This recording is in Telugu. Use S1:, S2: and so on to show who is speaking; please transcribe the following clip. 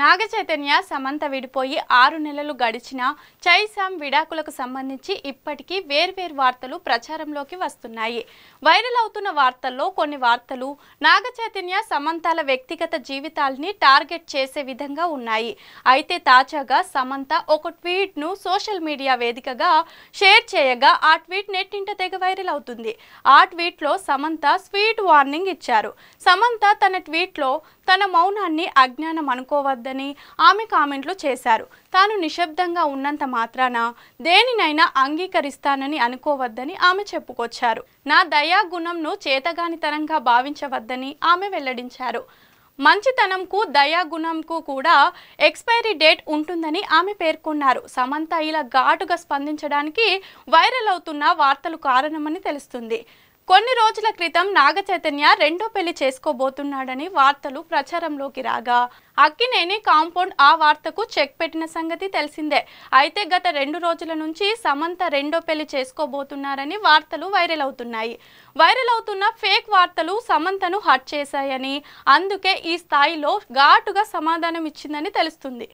S1: నాగ చైతన్య సమంత విడిపోయి ఆరు నెలలు గడిచిన చైసామ్ విడాకులకు సంబంధించి ఇప్పటికీ వేర్వేరు వార్తలు ప్రచారంలోకి వస్తున్నాయి వైరల్ అవుతున్న వార్తల్లో కొన్ని వార్తలు నాగ చైతన్య సమంతాల వ్యక్తిగత జీవితాల్ని టార్గెట్ చేసే విధంగా ఉన్నాయి అయితే తాజాగా సమంత ఒక ట్వీట్ను సోషల్ మీడియా వేదికగా షేర్ చేయగా ఆ ట్వీట్ నెట్టింట తెగ వైరల్ అవుతుంది ఆ ట్వీట్లో సమంత స్వీట్ వార్నింగ్ ఇచ్చారు సమంత తన ట్వీట్లో తన మౌనాన్ని అజ్ఞానం అనుకోవద్ద కాదని ఆమె కామెంట్లు చేశారు తాను నిశ్శబ్దంగా ఉన్నంత మాత్రాన దేనినైనా అంగీకరిస్తానని అనుకోవద్దని ఆమె చెప్పుకొచ్చారు నా దయా గుణంను చేతగానితనంగా భావించవద్దని ఆమె వెల్లడించారు మంచితనంకు దయాగుణంకు కూడా ఎక్స్పైరీ డేట్ ఉంటుందని ఆమె పేర్కొన్నారు సమంత ఇలా ఘాటుగా స్పందించడానికి వైరల్ అవుతున్న వార్తలు కారణమని తెలుస్తుంది కొన్ని రోజుల క్రితం నాగ చైతన్య రెండో పెళ్లి చేసుకోబోతున్నాడని వార్తలు ప్రచారంలోకి రాగా అక్కినేని కాంపౌండ్ ఆ వార్తకు చెక్ పెట్టిన సంగతి తెలిసిందే అయితే గత రెండు రోజుల నుంచి సమంత రెండో పెళ్లి చేసుకోబోతున్నారని వార్తలు వైరల్ అవుతున్నాయి వైరల్ అవుతున్న ఫేక్ వార్తలు సమంతను హట్ చేశాయని అందుకే ఈ స్థాయిలో ఘాటుగా సమాధానం ఇచ్చిందని తెలుస్తుంది